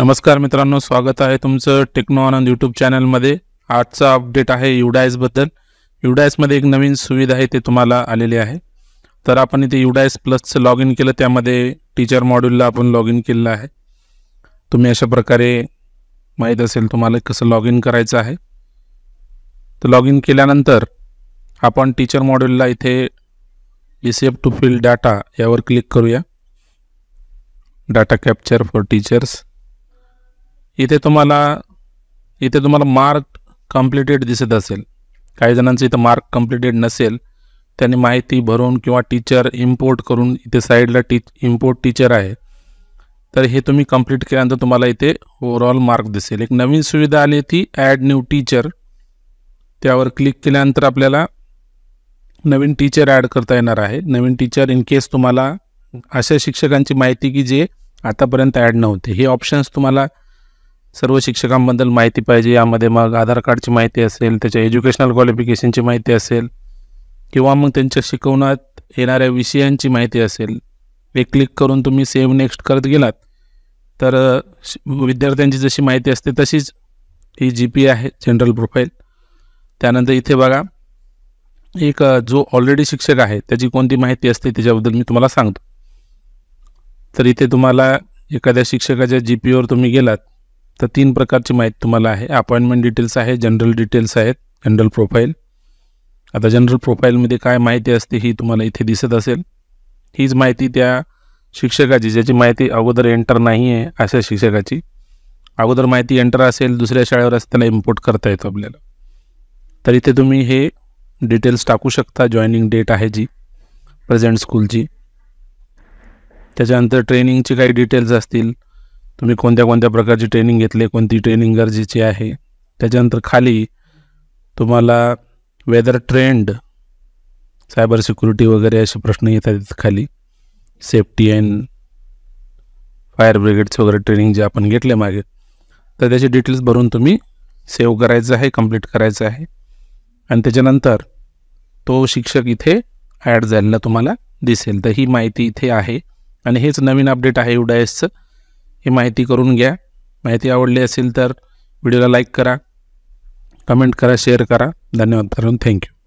नमस्कार मित्रों स्वागत है तुम टेक्नो आनंद यूट्यूब चैनल आज का अपडेट बदल यूडाइस युडायसमध्ये एक नवीन सुविधा है ते तुम आलेली है तर आपण इथे लॉग इन के त्यामध्ये टीचर मॉड्यूलला लॉग इन के लिए तुम्हें अशा प्रकार महित तुम्हारा कस लॉग इन कराच है तो लॉग इन के अपन टीचर मॉड्यूलला इधे डिसेप टू फील डाटा ये क्लिक करूया डाटा कैप्चर फॉर टीचर्स इतने तुम्हारा इतने तुम्हारा मार्क कम्प्लिटेड दिसत कई जन इत मार्क कम्प्लिटेड नसेल तीन महति भरून कि टीचर इम्पोर्ट करून इथे टी इम्पोर्ट टीचर है तर ये तुम्ही कंप्लीट के तुम्हाला इतने ओवरऑल मार्क दसेल एक नवीन सुविधा आई थी ऐड न्यू टीचर त्यावर क्लिक के अपने नवीन टीचर ऐड करता है नवीन टीचर इन केस तुम्हाला अशा की महती कि जे आतापर्यंत न होते हे ऑप्शन्स तुम्हारा सर्व शिक्षकांबद्दल माहिती पाजे यामध्ये मग आधार कार्डची माहिती असेल एजुकेशनल एज्युकेशनल की महती असेल किंवा मग त्यांच्या शिकवण्यात येणाऱ्या विषयांची माहिती असेल क्लिक करून तुम्हें सेव नेक्स्ट कर गेलात जी महती तीच हि असते तशीच जी पी आहे जनरल प्रोफाइल क्या इथे बघा एक जो ऑलरेडी शिक्षक है त्याची को माहिती असते त्याच्याबद्दल मी तुम्हाला सांगतो तर इथे तुम्हाला एखाद्या शिक्षकाच्या जी पीवर तुम्ही गेलात तर तीन प्रकारची माहिती तुम्हाला आहे अपॉइंटमेंट डिटेल्स आहे जनरल डिटेल्स आहेत जनरल प्रोफाईल आता जनरल प्रोफाईलमध्ये काय माहिती असते ही तुम्हाला इथे दिसत असेल हीच माहिती त्या शिक्षकाची ज्याची माहिती अगोदर एंटर नाही आहे अशा शिक्षकाची अगोदर माहिती एंटर असेल दुसऱ्या शाळेवर असताना त्याला इम्पोर्ट करता येतो आपल्याला तर इथे तुम्ही हे डिटेल्स टाकू शकता जॉईनिंग डेट आहे जी प्रेझेंट स्कूलची त्याच्यानंतर ट्रेनिंगची काही डिटेल्स असतील तुम्ही कोणत्या कोणत्या प्रकारची ट्रेनिंग घेतली कोणती ट्रेनिंग गरजेची आहे त्याच्यानंतर खाली तुम्हाला वेदर ट्रेंड सायबर सिक्युरिटी वगैरे असे प्रश्न येतात खाली सेफ्टी अँड फायर ब्रिगेड्स वगैरे ट्रेनिंग जे आपण घेतले मागे तर त्याचे डिटेल्स भरून तुम्ही सेव्ह करायचं आहे कम्प्लीट करायचं आहे आणि त्याच्यानंतर तो शिक्षक इथे ॲड झालेला तुम्हाला दिसेल तर ही माहिती इथे आहे आणि हेच नवीन अपडेट आहे युडायसचं ही महती करूँ घया महती आवड़ी अल तर वीडियोलाइक करा कमेंट करा शेयर करा धन्यवाद धरून यू